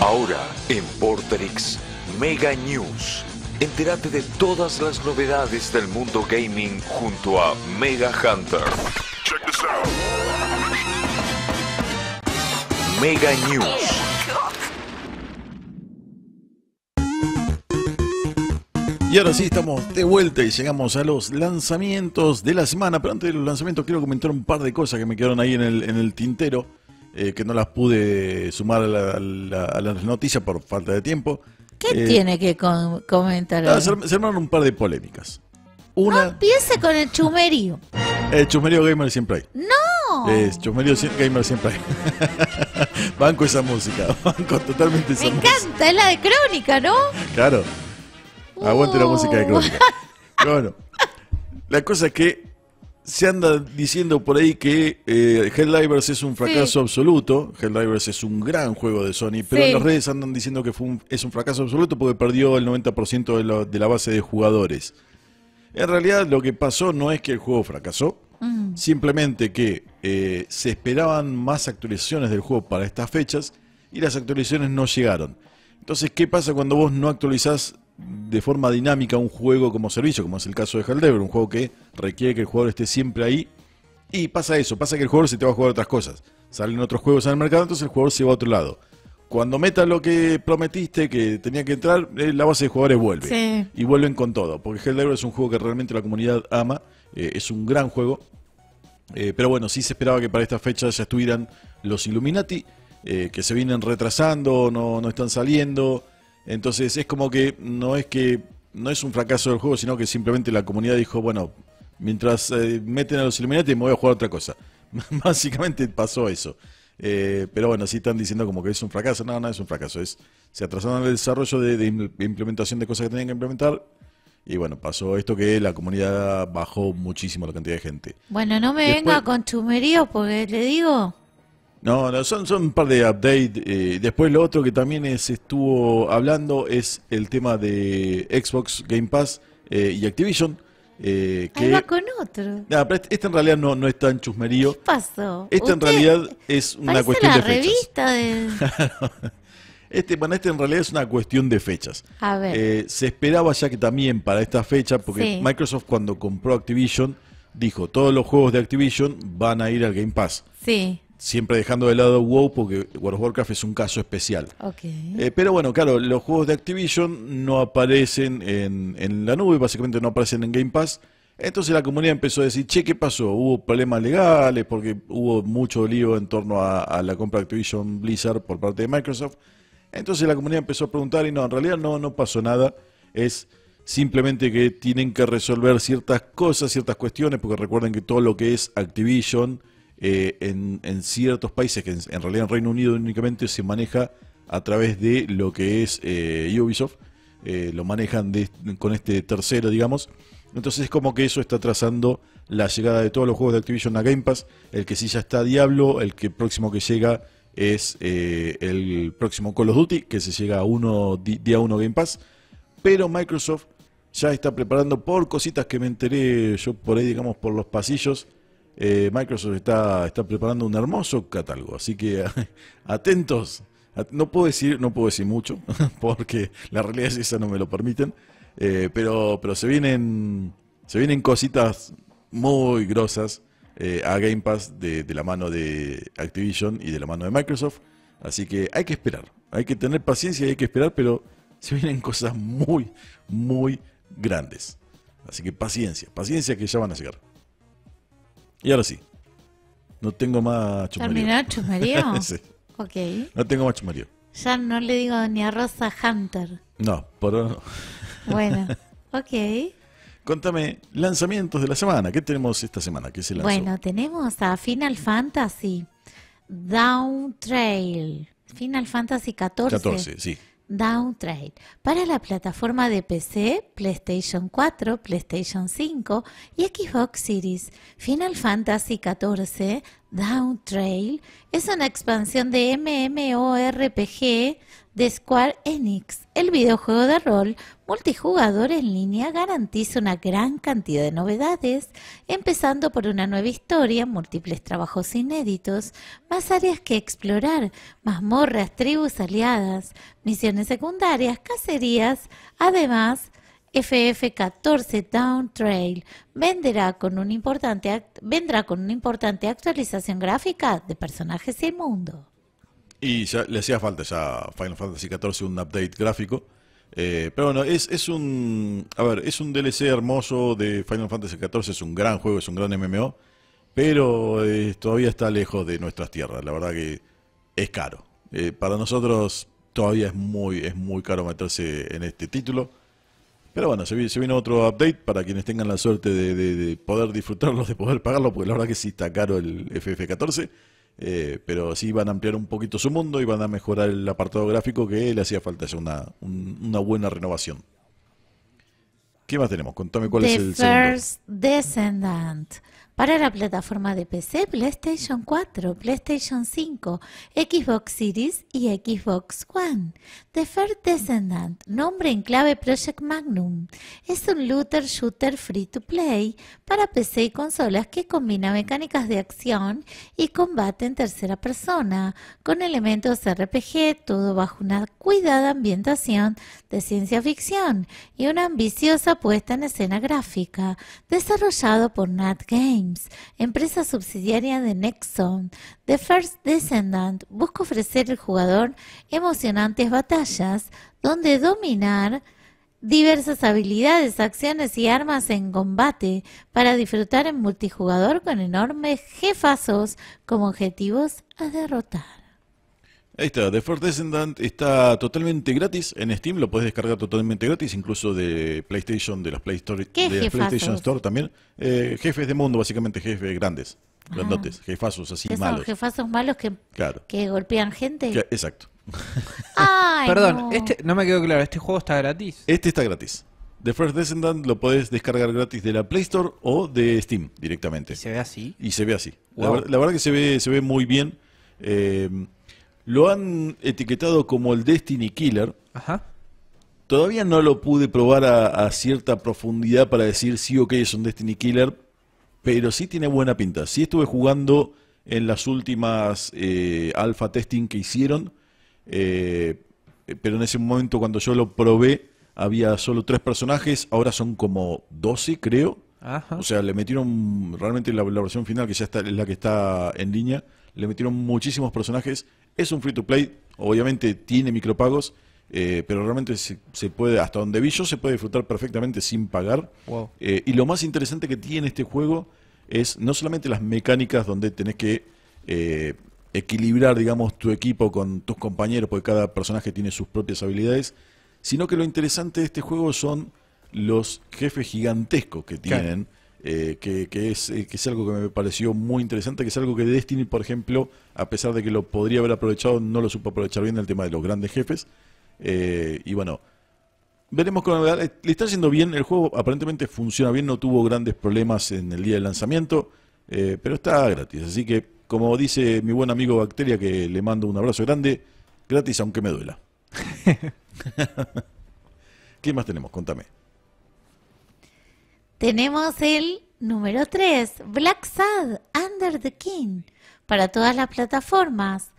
Ahora, en Portrix Mega News, entérate de todas las novedades del mundo gaming junto a Mega Hunter. Check this out. Mega News. Oh y ahora sí estamos de vuelta y llegamos a los lanzamientos de la semana. Pero antes de los lanzamientos quiero comentar un par de cosas que me quedaron ahí en el tintero. Eh, que no las pude sumar a, la, las noticias por falta de tiempo. ¿Qué eh, tiene que comentar? se, armaron un par de polémicas. Una, no empiece con el chumerío. El chumerío gamer siempre hay. ¡No! El chumerío gamer siempre hay. banco esa música, banco totalmente esa Me encanta, es la de Crónica, ¿no? Claro. Aguante la uh. música de Crónica. bueno, la cosa es que se anda diciendo por ahí que Hell eh, Helldivers es un fracaso absoluto. Helldivers es un gran juego de Sony, pero en las redes andan diciendo que es un fracaso absoluto porque perdió el 90% de la, base de jugadores. En realidad lo que pasó no es que el juego fracasó, mm. simplemente que eh, se esperaban más actualizaciones del juego para estas fechas y las actualizaciones no llegaron. Entonces, ¿qué pasa cuando vos no actualizás de forma dinámica un juego como servicio, como es el caso de Haldeber, un juego que requiere que el jugador esté siempre ahí. Y pasa eso, pasa que el jugador se te va a jugar otras cosas. Salen otros juegos el mercado, entonces el jugador se va a otro lado. Cuando meta lo que prometiste que tenía que entrar, eh, la base de jugadores vuelve. Y vuelven con todo, porque Helldivers es un juego que realmente la comunidad ama, eh, es un gran juego. Eh, pero bueno, sí se esperaba que para esta fecha ya estuvieran los Illuminati, que se vienen retrasando, no, no están saliendo. Entonces es como que no es que no es un fracaso del juego, sino que simplemente la comunidad dijo, bueno, mientras eh, meten a los Illuminati me voy a jugar otra cosa. Básicamente pasó eso. Eh, pero bueno, sí están diciendo como que es un fracaso. No, no es un fracaso. Es, se atrasaron el desarrollo de, implementación de cosas que tenían que implementar. Y bueno, pasó esto que la comunidad bajó muchísimo la cantidad de gente. Bueno, no me vengo venga con porque le digo, no, no, son, son un par de updates. Eh, después lo otro que también es, estuvo hablando es el tema de Xbox Game Pass eh, y Activision. Eh, va con otro. Este, este, en realidad no, no es tan chusmerío. ¿Qué pasó? Este en realidad es una cuestión de fechas. este, bueno, este en realidad es una cuestión de fechas. A ver. Eh, se esperaba ya que también para esta fecha, porque Microsoft cuando compró Activision dijo, todos los juegos de Activision van a ir al Game Pass. Sí siempre dejando de lado WoW porque World of Warcraft es un caso especial. Eh, pero bueno, claro, los juegos de Activision no aparecen en, en, la nube, básicamente no aparecen en Game Pass. Entonces la comunidad empezó a decir, che, ¿qué pasó? Hubo problemas legales porque hubo mucho lío en torno a, a la compra de Activision Blizzard por parte de Microsoft. Entonces la comunidad empezó a preguntar y no, en realidad no, no pasó nada. Es simplemente que tienen que resolver ciertas cosas, ciertas cuestiones, porque recuerden que todo lo que es Activision eh, en, ciertos países, que en, realidad en Reino Unido únicamente se maneja a través de lo que es eh, Ubisoft, eh, lo manejan con este tercero, digamos. Entonces es como que eso está trazando la llegada de todos los juegos de Activision a Game Pass, el que sí ya está Diablo, el que próximo que llega es el próximo Call of Duty, que se llega a uno, día 1 Game Pass, pero Microsoft ya está preparando por cositas que me enteré yo por ahí, digamos, por los pasillos, eh, Microsoft está, está preparando un hermoso catálogo. Así que atentos. No puedo decir, no puedo decir mucho, porque la realidad es esa, no me lo permiten. Eh, pero, pero se vienen. Se vienen cositas muy grosas eh, a Game Pass de, de la mano de Activision y de la mano de Microsoft. Así que hay que esperar. Hay que tener paciencia y hay que esperar, pero se vienen cosas muy, muy grandes. Así que paciencia, paciencia que ya van a llegar. Y ahora sí. No tengo más chumarío. ¿Terminó el No tengo más chumarío. Ya no le digo ni a Rosa Hunter. No, por bueno, ok. Contame, lanzamientos de la semana. ¿Qué tenemos esta semana? ¿Qué se Bueno, tenemos a Final Fantasy, Down Trail, Final Fantasy 14. 14, sí. Trail para la plataforma de PC, PlayStation 4, PlayStation 5 y Xbox Series. Final Fantasy XIV Downtrail es una expansión de MMORPG de Square Enix, el videojuego de rol Multijugador en línea garantiza una gran cantidad de novedades, empezando por una nueva historia, múltiples trabajos inéditos, más áreas que explorar, mazmorras, tribus aliadas, misiones secundarias, cacerías, además FF14 Down Trail vendrá con, un importante vendrá con una importante actualización gráfica de personajes y mundo. Y ya le hacía falta ya Final Fantasy XIV un update gráfico eh, pero bueno, es, es un. A ver, es un DLC hermoso de Final Fantasy XIV, es un gran juego, es un gran MMO, pero eh, todavía está lejos de nuestras tierras. La verdad que es caro. Eh, para nosotros todavía es muy, es muy caro meterse en este título. Pero bueno, se, viene vino otro update para quienes tengan la suerte de, de, poder disfrutarlo, de poder pagarlo, porque la verdad que sí está caro el FF14. Eh, pero sí van a ampliar un poquito su mundo y van a mejorar el apartado gráfico que le hacía falta, es una, una buena renovación. ¿Qué más tenemos? Contame cuál es el Descendant para la plataforma de PC, PlayStation 4, PlayStation 5, Xbox Series y Xbox One. The First Descendant, nombre en clave Project Magnum, es un looter shooter free to play para PC y consolas que combina mecánicas de acción y combate en tercera persona, con elementos RPG, todo bajo una cuidada ambientación de ciencia ficción y una ambiciosa puesta en escena gráfica, desarrollado por Nat Game empresa subsidiaria de Nexon, The First Descendant, busca ofrecer al jugador emocionantes batallas donde dominar diversas habilidades, acciones y armas en combate para disfrutar en multijugador con enormes jefazos como objetivos a derrotar. Ahí está, The First Descendant está totalmente gratis en Steam, lo puedes descargar totalmente gratis, incluso de PlayStation, de las Play Store, de PlayStation Store también. Eh, jefes de mundo, básicamente jefes grandes, ah. grandotes, jefazos así malos. jefazos malos que, que golpean gente. exacto. Perdón, no. este no me quedó claro, ¿este juego está gratis? Este está gratis. The First Descendant lo podés descargar gratis de la Play Store o de Steam directamente. se ve así? Y se ve así. La, verdad que se ve, se ve muy bien. Eh, lo han etiquetado como el Destiny Killer. Ajá. Todavía no lo pude probar a, cierta profundidad para decir sí o que es un Destiny Killer, pero sí tiene buena pinta. Sí estuve jugando en las últimas Alfa eh, alpha testing que hicieron, eh, pero en ese momento cuando yo lo probé había solo tres personajes, ahora son como 12 creo. Ajá. O sea, le metieron realmente la, la, versión final, que ya está, es la que está en línea, le metieron muchísimos personajes, es un free to play, obviamente tiene micropagos, eh, pero realmente se, puede, hasta donde vi yo, se puede disfrutar perfectamente sin pagar. Eh, y lo más interesante que tiene este juego es no solamente las mecánicas donde tenés que eh, equilibrar, digamos, tu equipo con tus compañeros, porque cada personaje tiene sus propias habilidades, sino que lo interesante de este juego son los jefes gigantescos que tienen. Eh, que, es, eh, que es algo que me pareció muy interesante, que es algo que Destiny, por ejemplo, a pesar de que lo podría haber aprovechado, no lo supo aprovechar bien el tema de los grandes jefes. Eh, y bueno, veremos con la Le está yendo bien, el juego aparentemente funciona bien, no tuvo grandes problemas en el día del lanzamiento, pero está gratis. Así que, como dice mi buen amigo Bacteria, que le mando un abrazo grande, gratis aunque me duela. ¿Qué más tenemos? Contame. Tenemos el número 3, Black Sad, Under the King, para todas las plataformas.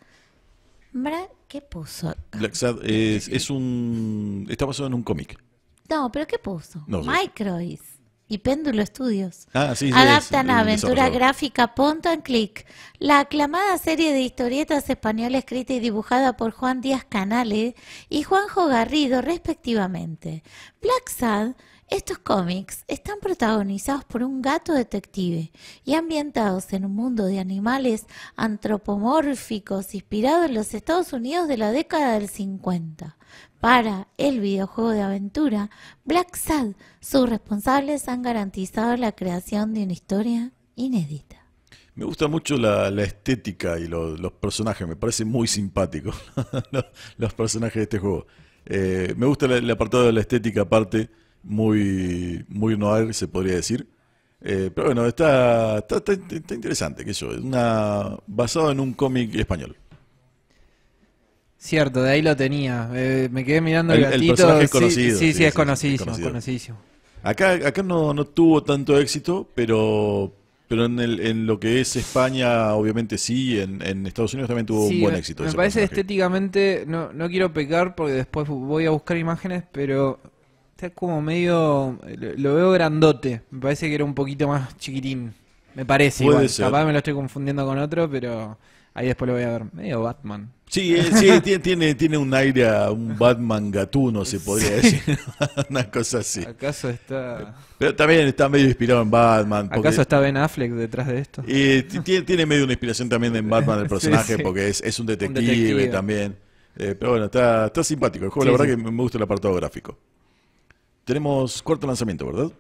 ¿Qué puso? Black Sad es, un... está basado en un cómic. No, pero ¿qué puso? No, Microis y Péndulo Studios. Ah, sí, Adaptan a aventura gráfica Punto and Click, la aclamada serie de historietas española escrita y dibujada por Juan Díaz Canales y Juanjo Garrido, respectivamente. Black Sad estos cómics están protagonizados por un gato detective y ambientados en un mundo de animales antropomórficos inspirados en los Estados Unidos de la década del 50. Para el videojuego de aventura, Black Sad, sus responsables han garantizado la creación de una historia inédita. Me gusta mucho la, estética y los personajes, me parece muy simpático los, personajes de este juego. Eh, me gusta el, apartado de la estética aparte, muy, muy noir, se podría decir. Eh, pero bueno, está, interesante, que eso es una, basado en un cómic español. Cierto, de ahí lo tenía. Eh, me quedé mirando el, gatito. Sí, sí, es, conocido. Acá, acá no, tuvo tanto éxito, pero pero en, lo que es España, obviamente sí, en, Estados Unidos también tuvo un buen éxito. Me, parece estéticamente, no, no quiero pecar porque después voy a buscar imágenes, pero Está como medio. Lo veo grandote. Me parece que era un poquito más chiquitín. Me parece. igual. Capaz me lo estoy confundiendo con otro, pero ahí después lo voy a ver. Medio Batman. Sí, eh, sí tiene, tiene un aire a un Batman gatuno, se podría decir. Una cosa así. ¿Acaso está.? Pero también está medio inspirado en Batman. ¿Acaso está Ben Affleck detrás de esto? Y tiene, medio una inspiración también en Batman, el personaje, porque es, es un, detective también. Eh, pero bueno, está, está simpático el juego. la verdad que me gusta el apartado gráfico. Tenemos cuarto lanzamiento, ¿verdad?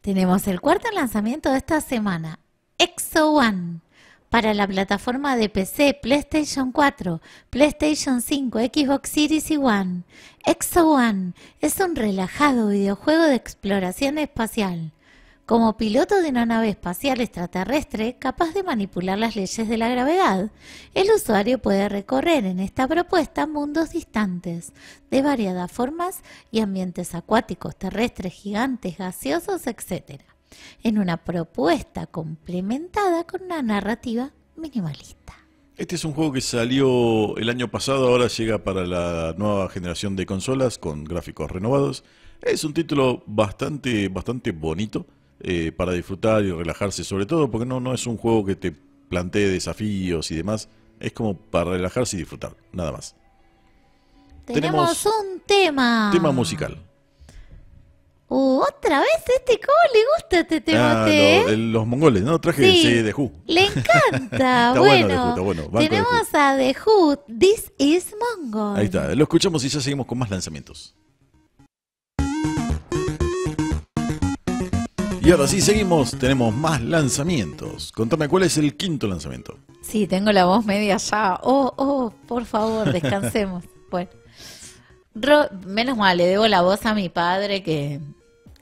Tenemos el cuarto lanzamiento de esta semana, EXO One, para la plataforma de PC, PlayStation 4, PlayStation 5, Xbox Series y One. EXO One es un relajado videojuego de exploración espacial como piloto de una nave espacial extraterrestre capaz de manipular las leyes de la gravedad, el usuario puede recorrer en esta propuesta mundos distantes, de variadas formas y ambientes acuáticos, terrestres, gigantes, gaseosos, etc., en una propuesta complementada con una narrativa minimalista. Este es un juego que salió el año pasado, ahora llega para la nueva generación de consolas con gráficos renovados. Es un título bastante, bastante bonito eh, para disfrutar y relajarse, sobre todo porque no, no es un juego que te plantee desafíos y demás, es como para relajarse y disfrutar, nada más. Tenemos, un tema. Tema musical. Uh, otra vez este, ¿cómo le gusta este tema? Ah, los mongoles, ¿no? Traje sí, de Who. Le encanta. bueno, Tenemos a The Who, This is Mongol. Ahí está, lo escuchamos y ya seguimos con más lanzamientos. Y ahora sí, seguimos, tenemos más lanzamientos. Contame cuál es el quinto lanzamiento. Sí, tengo la voz media ya. Oh, oh, por favor, descansemos. bueno. menos mal, le debo la voz a mi padre que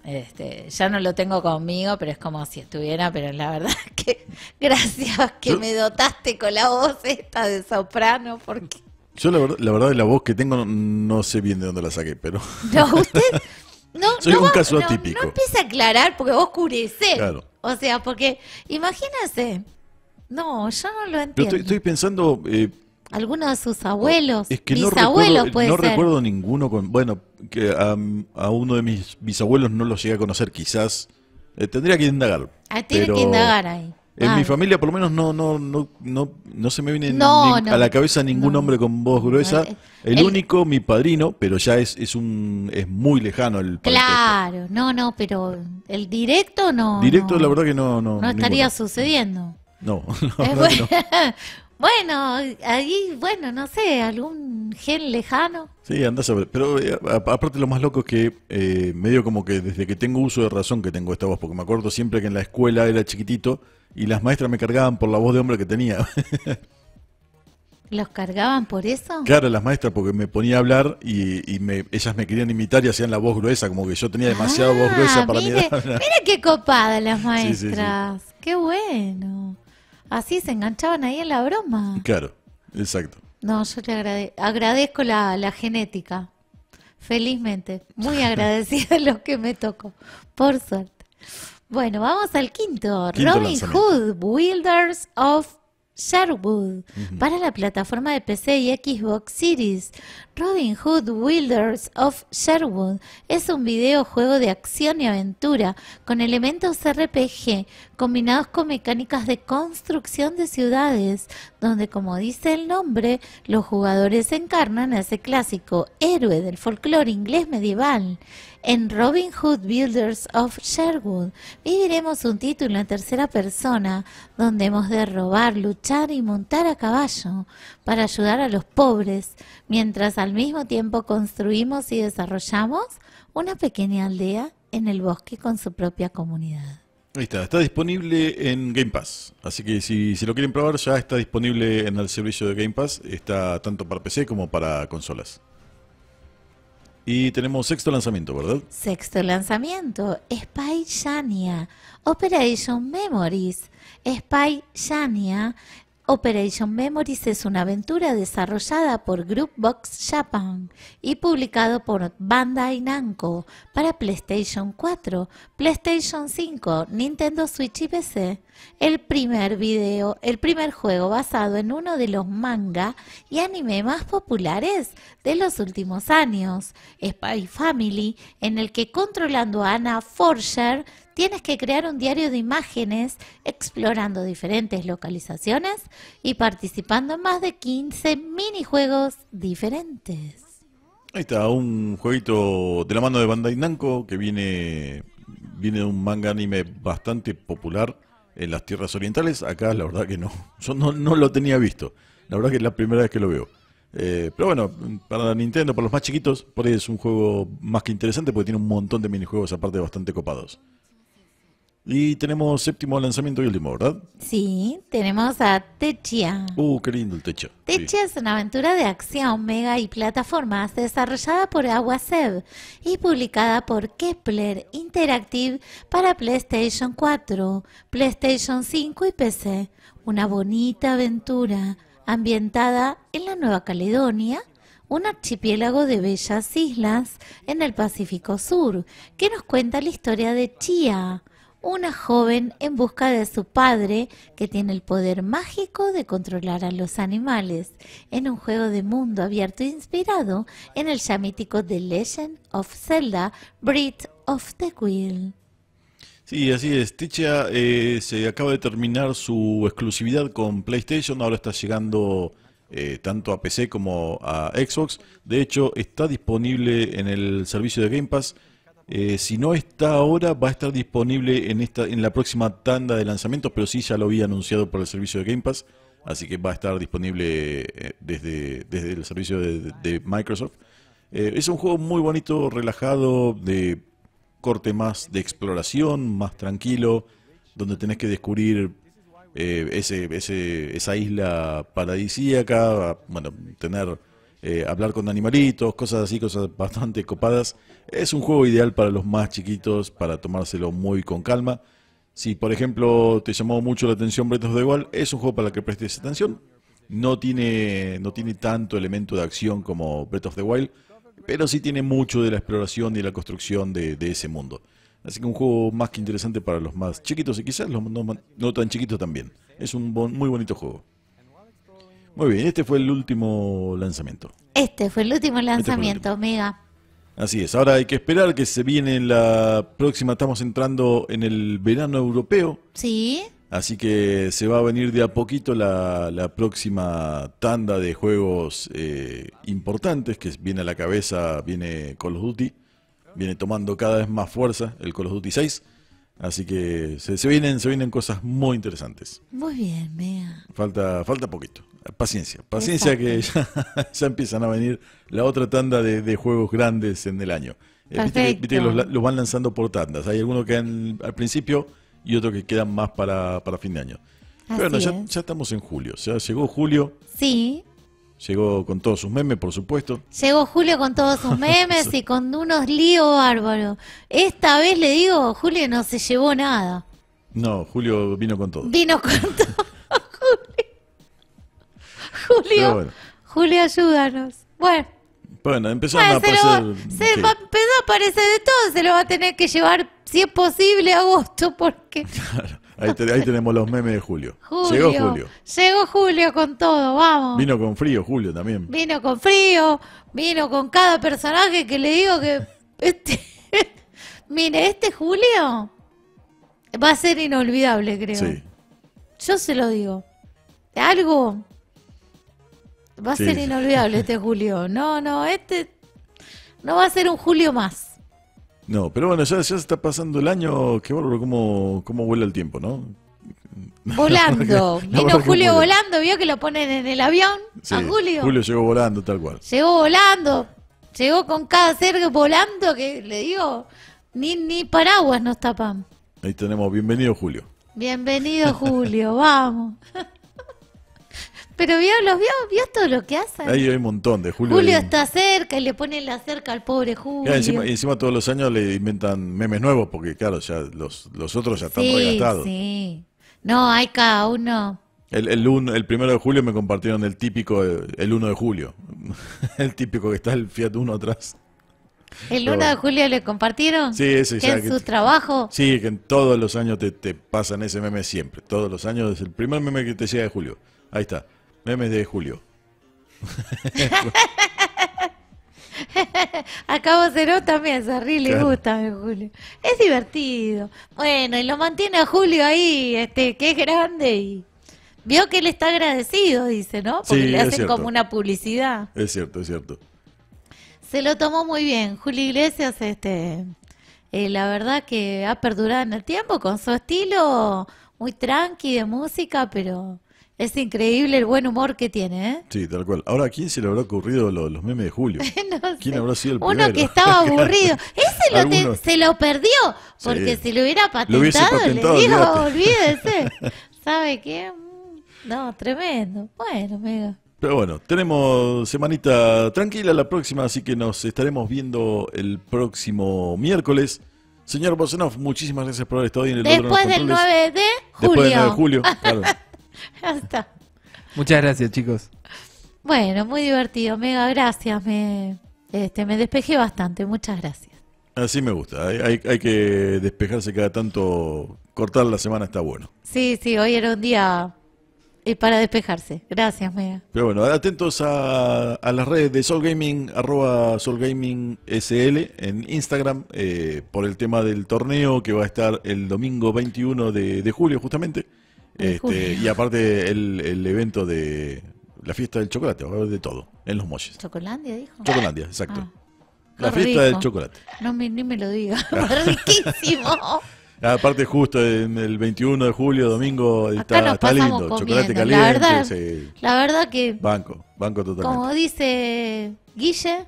este, ya no lo tengo conmigo, pero es como si estuviera, pero la verdad que gracias que me dotaste con la voz esta de soprano, porque... Yo la verdad, la verdad la voz que tengo no, sé bien de dónde la saqué, pero... No, usted, No, Soy un caso No, empieza a aclarar porque oscurece, Claro. O sea, porque imagínense. No, yo no lo entiendo. estoy, pensando. Eh, algunos de sus abuelos, mis abuelos no recuerdo, no recuerdo ninguno con, bueno, que a, uno de mis bisabuelos no lo llegué a conocer, quizás eh, tendría que indagar. Ah, tiene que indagar ahí. En mi familia, por lo menos, no no no no, se me viene a la cabeza ningún hombre con voz gruesa. Eh, el, único, mi padrino, pero ya es, es un es muy lejano el Claro, no, no, pero el directo no. Directo, la verdad que no. No, estaría sucediendo. No, bueno, ahí, bueno, no sé, algún gen lejano. Sí, andás a ver. Pero eh, aparte lo más loco es que eh, medio como que desde que tengo uso de razón que tengo esta voz, porque me acuerdo siempre que en la escuela era chiquitito y las maestras me cargaban por la voz de hombre que tenía. ¿Los cargaban por eso? Claro, las maestras, porque me ponía a hablar y, me, ellas me querían imitar y hacían la voz gruesa, como que yo tenía demasiada voz ah, gruesa para Mira qué copada las maestras, qué bueno. Así se enganchaban ahí en la broma. Claro, exacto. No, yo te agradezco la, la genética, felizmente. Muy agradecida a que me tocó, por suerte. Bueno, vamos al quinto, Robin Hood, Wilders of Sherwood, para la plataforma de PC y Xbox Series. Robin Hood Wilders of Sherwood es un videojuego de acción y aventura con elementos RPG combinados con mecánicas de construcción de ciudades, donde como dice el nombre, los jugadores encarnan a ese clásico héroe del folclore inglés medieval. En Robin Hood Builders of Sherwood viviremos un título en tercera persona donde hemos de robar, luchar y montar a caballo para ayudar a los pobres, mientras al mismo tiempo construimos y desarrollamos una pequeña aldea en el bosque con su propia comunidad. Ahí está, está disponible en Game Pass. Así que si, lo quieren probar, ya está disponible en el servicio de Game Pass. Está tanto para PC como para consolas. Y tenemos sexto lanzamiento, ¿verdad? Sexto lanzamiento, Spy Shania, Operation Memories. Spy Shania Operation Memories es una aventura desarrollada por Group Box Japan y publicado por Bandai Namco para PlayStation 4, PlayStation 5, Nintendo Switch y PC. El primer video, el primer juego basado en uno de los manga y anime más populares de los últimos años, Spy Family, en el que controlando a Anna Forger tienes que crear un diario de imágenes explorando diferentes localizaciones y participando en más de 15 minijuegos diferentes. Ahí está, un jueguito de la mano de Bandai Namco que viene, de un manga anime bastante popular en las tierras orientales. Acá la verdad que no, yo no, lo tenía visto. La verdad que es la primera vez que lo veo. Eh, pero bueno, para Nintendo, para los más chiquitos, por ahí es un juego más que interesante porque tiene un montón de minijuegos aparte bastante copados. Y tenemos séptimo lanzamiento y último, ¿verdad? Sí, tenemos a Techia. Uh, qué lindo el Techia. Techia es una aventura de acción, mega y plataformas desarrollada por Aguaseb y publicada por Kepler Interactive para PlayStation 4, PlayStation 5 y PC. Una bonita aventura ambientada en la Nueva Caledonia un archipiélago de bellas islas en el Pacífico Sur, que nos cuenta la historia de Chia, una joven en busca de su padre que tiene el poder mágico de controlar a los animales en un juego de mundo abierto e inspirado en el ya mítico The Legend of Zelda Breath of the Wild. Sí, así es. Tichia eh, se acaba de terminar su exclusividad con PlayStation, ahora está llegando eh, tanto a PC como a Xbox. De hecho, está disponible en el servicio de Game Pass eh, si no está ahora, va a estar disponible en, esta, en la próxima tanda de lanzamientos, pero sí ya lo había anunciado por el servicio de Game Pass, así que va a estar disponible eh, desde, desde el servicio de, Microsoft. Eh, es un juego muy bonito, relajado, de corte más de exploración, más tranquilo, donde tenés que descubrir ese, esa isla paradisíaca, bueno, tener eh, hablar con animalitos, cosas así, cosas bastante copadas. Es un juego ideal para los más chiquitos, para tomárselo muy con calma. Si, por ejemplo, te llamó mucho la atención Breath of the Wild, es un juego para el que prestes atención. No tiene, no tiene tanto elemento de acción como Breath of the Wild, pero sí tiene mucho de la exploración y la construcción de, ese mundo. Así que un juego más que interesante para los más chiquitos y quizás los no, no tan chiquitos también. Es un muy bonito juego. Muy bien, este fue el último lanzamiento. Este fue el último este lanzamiento, Omega. Así es, ahora hay que esperar que se viene la próxima, estamos entrando en el verano europeo. Sí. Así que se va a venir de a poquito la, próxima tanda de juegos eh, importantes que viene a la cabeza, viene Call of Duty, viene tomando cada vez más fuerza el Call of Duty 6. Así que se, vienen, se vienen cosas muy interesantes. Muy bien, mea. Falta, falta poquito. Paciencia, paciencia que ya, empiezan a venir la otra tanda de, juegos grandes en el año. Eh, los, van lanzando por tandas. Hay algunos que quedan al principio y otros que quedan más para, fin de año. bueno, ya, ya, estamos en julio. O sea, llegó julio. Sí. Llegó con todos sus memes, por supuesto. Llegó Julio con todos sus memes y con unos líos bárbaros. Esta vez le digo, Julio no se llevó nada. No, Julio vino con todo. Vino con todo, Julio. Julio, ayúdanos. Bueno. Bueno, a Se, va, empezó a aparecer de todo, se lo va a tener que llevar, si es posible, a agosto, porque. Claro. Ahí, tenemos los memes de Julio. Llegó Julio. Llegó Julio con todo, vamos. Vino con frío Julio también. Vino con frío, vino con cada personaje que le digo que... Este, mire, este Julio va a ser inolvidable, creo. Sí. Yo se lo digo. Algo... Va a ser inolvidable este Julio. No, no, este... No va a ser un Julio más. No, pero bueno, ya, ya se está pasando el año. Qué bárbaro cómo, vuela el tiempo, ¿no? Volando. Vino Julio volando, vio que lo ponen en el avión a Julio. Julio llegó volando, tal cual. Llegó volando. Llegó con cada ser volando que le digo, ni, ni paraguas nos tapan. Ahí tenemos, bienvenido Julio. Bienvenido Julio, vamos. Pero vio, los todo lo que hacen. Ahí hay un montón de Julio. Julio está cerca y le ponen la cerca al pobre Julio. Y encima, todos los años le inventan memes nuevos porque, claro, ya los, otros ya están sí, regastados. Sí, No, hay cada uno. El, el, el, primero de julio me compartieron el típico, el 1 de julio. el típico que está el Fiat 1 atrás. ¿El 1 de julio le compartieron? Sí, ese ya, en su trabajo? Sí, que en todos los años te, te pasan ese meme siempre. Todos los años es el primer meme que te llega de julio. Ahí está. Memes de Julio. Acabo cero también, se le gusta a Julio. Es divertido. Bueno, y lo mantiene a Julio ahí, este, que es grande y vio que él está agradecido, dice, ¿no? Porque le hacen como una publicidad. Es cierto, es cierto. Se lo tomó muy bien. Julio Iglesias, este, eh, la verdad que ha perdurado en el tiempo con su estilo muy tranqui de música, pero es increíble el buen humor que tiene, ¿eh? Sí, tal cual. Ahora, quién se le habrá ocurrido los memes de Julio? ¿Quién habrá sido el primero? Uno que estaba aburrido. Ese lo se lo perdió, porque si lo hubiera patentado, le digo, olvídese. ¿Sabe qué? No, tremendo. Bueno, mega. Pero bueno, tenemos semanita tranquila la próxima, así que nos estaremos viendo el próximo miércoles. Señor Bosanov, muchísimas gracias por haber estado en el Después del 9 de julio. Después del 9 de julio, claro. Hasta Muchas gracias, chicos. Bueno, muy divertido. Mega, gracias. Me, este, me despejé bastante. Muchas gracias. Así me gusta. Hay, hay, que despejarse cada tanto. Cortar la semana está bueno. Sí, sí, hoy era un día eh, para despejarse. Gracias, Mega. Pero bueno, atentos a, a las redes de Soul Gaming, arroba SL en Instagram, eh, por el tema del torneo que va a estar el domingo 21 de julio, justamente. Este, y aparte el, el evento de la fiesta del chocolate, de todo, en los moches. Chocolandia, dijo. Chocolandia, exacto. Ah, la fiesta del chocolate. No me, ni me lo diga, riquísimo. Aparte justo en el 21 de julio, domingo, está, está lindo, chocolate caliente. La verdad, la verdad que... Banco, banco totalmente. Como dice Guille...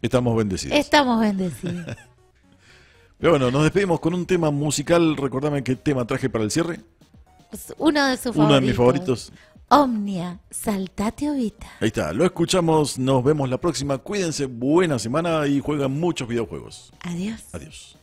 Estamos bendecidos. Estamos bendecidos. Pero bueno, nos despedimos con un tema musical. Recordame qué tema traje para el cierre. Pues, uno de sus favoritos. Uno de mis favoritos. Omnia, saltate ovita. Ahí está, lo escuchamos, nos vemos la próxima. Cuídense, buena semana y juegan muchos videojuegos. Adiós. Adiós.